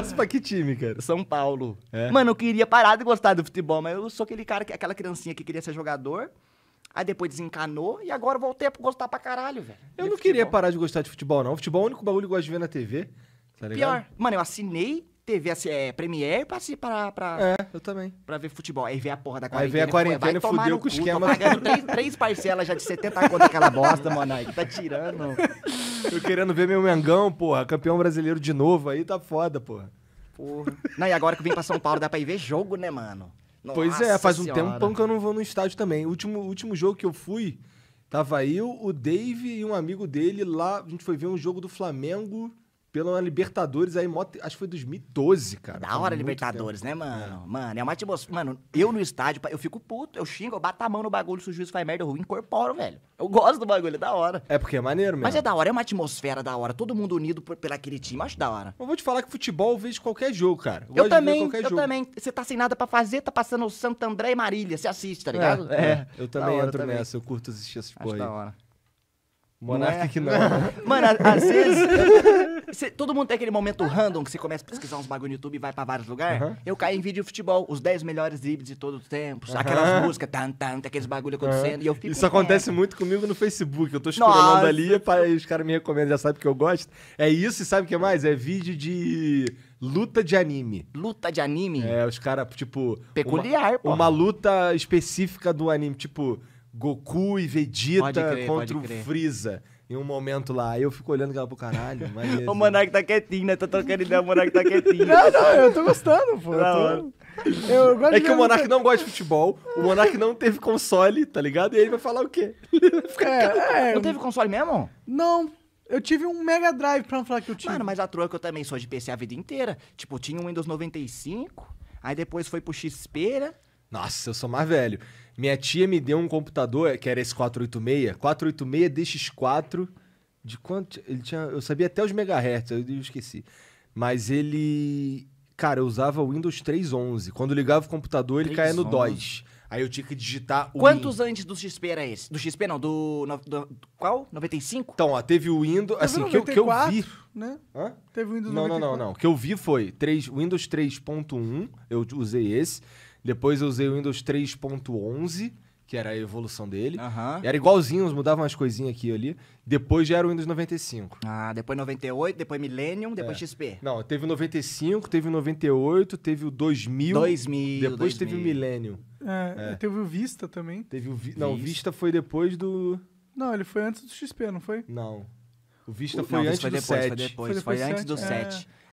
torce pra que time, cara? São Paulo. É. Mano, eu queria parar de gostar do futebol, mas eu sou aquele cara, que, aquela criancinha que queria ser jogador. Aí depois desencanou e agora voltei a gostar pra caralho, velho. Eu não futebol. queria parar de gostar de futebol, não. O futebol é o único bagulho que eu gosto de ver na TV. Tá Pior. Mano, eu assinei TV assim, é, Premiere pra, pra, pra. É, eu também. Pra ver futebol. Aí vê a porra da quarentena. Aí vê a quarentena, é, e fudeu com o esquema. pagando três, três parcelas já de 70 conto aquela bosta, mano. Aí tá tirando. Eu querendo ver meu Mengão, porra. Campeão brasileiro de novo aí, tá foda, porra. Porra. Não, e agora que eu vim pra São Paulo dá pra ir ver jogo, né, mano? Nossa pois é, faz um tempão que eu não vou no estádio também. O último, último jogo que eu fui, tava eu, o Dave e um amigo dele lá. A gente foi ver um jogo do Flamengo pela Libertadores aí, acho que foi 2012, cara. Da hora Libertadores, tempo. né, mano? É. Mano, é uma atmosfera. Tipo, mano, eu no estádio, eu fico puto, eu xingo, eu bato a mão no bagulho, se o juiz faz merda, eu incorporo, velho. Eu gosto do bagulho, é da hora. É porque é maneiro mesmo. Mas é da hora, é uma atmosfera da hora, todo mundo unido por, por aquele time, acho da hora. Eu vou te falar que futebol eu vejo qualquer jogo, cara. Eu, eu também, eu jogo. também. Você tá sem nada pra fazer, tá passando o Santo André e Marília, você assiste, tá ligado? É, é. é. eu também hora, entro também. nessa, eu curto assistir essas coisas. da hora. Monarca não é? que não. Mano, às vezes. Cê, todo mundo tem aquele momento random que você começa a pesquisar uns bagulho no YouTube e vai pra vários lugares. Eu caí em vídeo de futebol, os 10 melhores dribles de todo o tempo, aquelas músicas, tan, tan, aqueles bagulho acontecendo. E eu fico, Isso acontece muito comigo no Facebook. Eu tô escrolando ali e os caras me recomendam, já sabem que eu gosto. É isso e sabe o que mais? É vídeo de luta de anime. Luta de anime? É, os caras, tipo. Peculiar, uma, pô. Uma luta específica do anime, tipo Goku e Vegeta crer, contra o Freeza em um momento lá. eu fico olhando aquela pro caralho. Mas, o Monark tá quietinho, né? Tô trocando ideia, o Monark tá quietinho. Não, não, eu tô gostando, pô. Não, eu tô... eu é que o Monark não gosta de futebol, o Monark não teve console, tá ligado? E ele vai falar o quê? É, é... Não teve console mesmo? Não. Eu tive um Mega Drive pra não falar que eu tinha Mano, mas a troca eu também sou de PC a vida inteira. Tipo, tinha um Windows 95, aí depois foi pro XP, né? Nossa, eu sou mais velho. Minha tia me deu um computador, que era esse 486. 486 DX4, De quanto? Ele tinha. Eu sabia até os megahertz, eu esqueci. Mas ele. Cara, eu usava o Windows 3.11. Quando ligava o computador, ele caía no DOS. Aí eu tinha que digitar o Quantos Win. antes do XP era esse? Do XP não, do. No, do qual? 95? Então, ó, teve o Windows. Assim, o que, eu, que eu vi. Né? Hã? Teve o Windows não, 94. Não, não, não. O que eu vi foi 3, Windows 3.1, eu usei esse. Depois eu usei o Windows 3.11, que era a evolução dele. Uhum. Era igualzinho, eles mudavam umas coisinhas aqui e ali. Depois já era o Windows 95. Ah, depois 98, depois Millennium, depois é. XP. Não, teve o 95, teve o 98, teve o 2000. 2000. Depois 2000. teve o Millennium. É, é. teve o Vista também. Teve o Vi Vista. Não, o Vista foi depois do... Não, ele foi antes do XP, não foi? Não. O Vista o, foi não, antes foi depois, do 7. Foi depois, foi, depois foi antes 7, do é. 7.